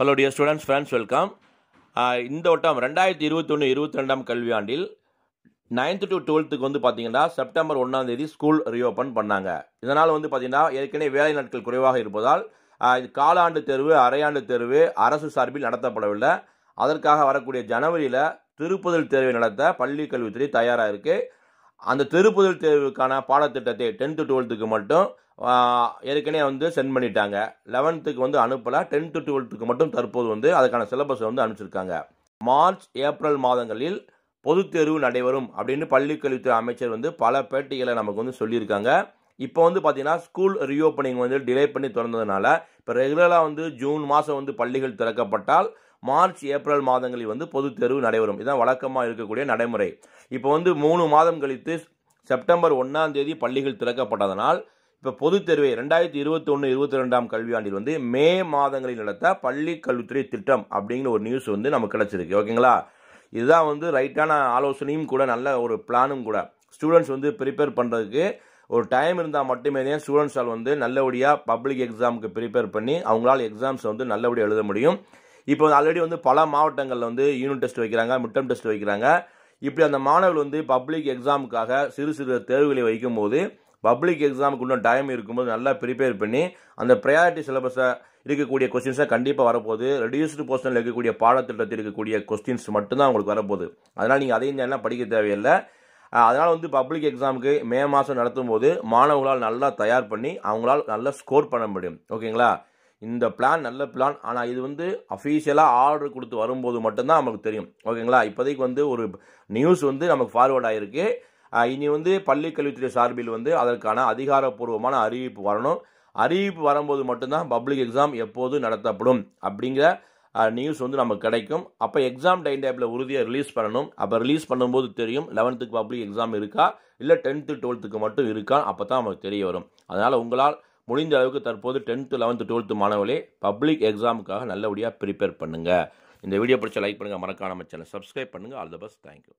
hello dear students friends welcome இந்த வட்டம் ரெண்டாயிரத்தி இருபத்தொன்று இருபத்தி ரெண்டாம் கல்வியாண்டில் நைன்த் டு டுவெல்த்துக்கு வந்து பார்த்தீங்கன்னா செப்டம்பர் ஒன்றாம் தேதி ஸ்கூல் ரீஓப்பன் பண்ணாங்க இதனால் வந்து பார்த்தீங்கன்னா ஏற்கனவே வேலை நாட்கள் குறைவாக இருப்பதால் இது காலாண்டு தேர்வு அரையாண்டு தேர்வு அரசு சார்பில் நடத்தப்படவில்லை அதற்காக வரக்கூடிய ஜனவரியில் திருப்புதல் தேர்வை நடத்த பள்ளி கல்வித்துறை தயாராக இருக்குது அந்த தெருப்புதல் தேர்வுக்கான பாடத்திட்டத்தை டென்த்து டுவெல்த்துக்கு மட்டும் ஏற்கனவே வந்து சென்ட் பண்ணிட்டாங்க லெவன்த்துக்கு வந்து அனுப்பலை டென்த்து டுவெல்த்துக்கு மட்டும் தற்போது வந்து அதுக்கான சிலபஸை வந்து அனுப்பிச்சிருக்காங்க மார்ச் ஏப்ரல் மாதங்களில் பொது தேர்வு நடைபெறும் அப்படின்னு பள்ளிக்கல்வித்துறை அமைச்சர் வந்து பல பேட்டிகளை நமக்கு வந்து சொல்லியிருக்காங்க இப்போ வந்து பார்த்தீங்கன்னா ஸ்கூல் ரீஓப்பனிங் வந்து டிலே பண்ணி திறந்ததுனால இப்போ ரெகுலராக வந்து ஜூன் மாதம் வந்து பள்ளிகள் திறக்கப்பட்டால் மார்ச் ஏப்ரல் மாதங்களில் வந்து பொது தேர்வு நடைபெறும் இதுதான் வழக்கமாக இருக்கக்கூடிய நடைமுறை இப்போ வந்து மூணு மாதம் கழித்து செப்டம்பர் ஒன்றாம் தேதி பள்ளிகள் திறக்கப்பட்டதனால் இப்போ பொதுத் தேர்வை ரெண்டாயிரத்தி இருபத்தி ஒன்று இருபத்தி ரெண்டாம் கல்வியாண்டில் வந்து மே மாதங்களில் நடத்த பள்ளி கல்வித்துறை திட்டம் அப்படிங்கிற ஒரு நியூஸ் வந்து நமக்கு கிடச்சிருக்கு ஓகேங்களா இதுதான் வந்து ரைட்டான ஆலோசனையும் கூட நல்ல ஒரு பிளானும் கூட ஸ்டூடெண்ட்ஸ் வந்து ப்ரிப்பேர் பண்ணுறதுக்கு ஒரு டைம் இருந்தால் மட்டுமே தான் ஸ்டூடெண்ட்ஸால் வந்து நல்லபடியாக பப்ளிக் எக்ஸாமுக்கு ப்ரிப்பேர் பண்ணி அவங்களால் எக்ஸாம்ஸை வந்து நல்லபடியாக எழுத முடியும் இப்போ ஆல்ரெடி வந்து பல மாவட்டங்களில் வந்து யூனிட் டெஸ்ட் வைக்கிறாங்க மிட்டம் டெஸ்ட் வைக்கிறாங்க இப்படி அந்த மாணவர்கள் வந்து பப்ளிக் எக்ஸாமுக்காக சிறு சிறு தேர்வுகளை வைக்கும்போது பப்ளிக் எக்ஸாமுக்கு இன்னும் டைம் இருக்கும்போது நல்லா ப்ரிப்பேர் பண்ணி அந்த ப்ரையாரிட்டி சிலபஸை இருக்கக்கூடிய கொஸ்டின்ஸாக கண்டிப்பாக வரப்போகுது ரெடியூஸ்டு போர்ஷனில் இருக்கக்கூடிய பாடத்திட்டத்தில் இருக்கக்கூடிய கொஸ்டின்ஸ் மட்டும்தான் உங்களுக்கு வரப்போகுது அதனால் நீங்கள் அதையும் என்ன படிக்க தேவையில்லை அதனால் வந்து பப்ளிக் எக்ஸாமுக்கு மே மாதம் நடத்தும் போது மாணவர்களால் நல்லா தயார் பண்ணி அவங்களால் நல்லா ஸ்கோர் பண்ண முடியும் ஓகேங்களா இந்த பிளான் நல்ல பிளான் ஆனால் இது வந்து அஃபீஷியலாக ஆர்டர் கொடுத்து வரும்போது மட்டும்தான் நமக்கு தெரியும் ஓகேங்களா இப்போதைக்கு வந்து ஒரு நியூஸ் வந்து நமக்கு ஃபார்வேர்ட் ஆகிருக்கு இனி வந்து பள்ளிக்கல்வித்துறை சார்பில் வந்து அதற்கான அதிகாரப்பூர்வமான அறிவிப்பு வரணும் அறிவிப்பு வரும்போது மட்டும்தான் பப்ளிக் எக்ஸாம் எப்போது நடத்தப்படும் அப்படிங்கிற நியூஸ் வந்து நமக்கு கிடைக்கும் அப்போ எக்ஸாம் டைம் டேப்பில் உறுதியாக ரிலீஸ் பண்ணணும் அப்போ ரிலீஸ் பண்ணும்போது தெரியும் லெவன்த்துக்கு பப்ளிக் எக்ஸாம் இருக்கா இல்லை டென்த்து டுவெல்த்துக்கு மட்டும் இருக்கா அப்போ தான் நமக்கு தெரிய வரும் அதனால் உங்களால் முடிந்த அளவுக்கு தற்போது டென்த்து லெவன்த்து டுவெல்த்து மாணவர்களே பப்ளிக் எக்ஸாமுக்காக நல்லபடியாக ப்ரிப்பேர் பண்ணுங்கள் இந்த வீடியோ பிடிச்ச லைக் பண்ணுங்கள் மறக்காமல் சேனல் சப்ஸ்கிரைப் பண்ணுங்கள் ஆல் த பெஸ்ட் தேங்க்யூ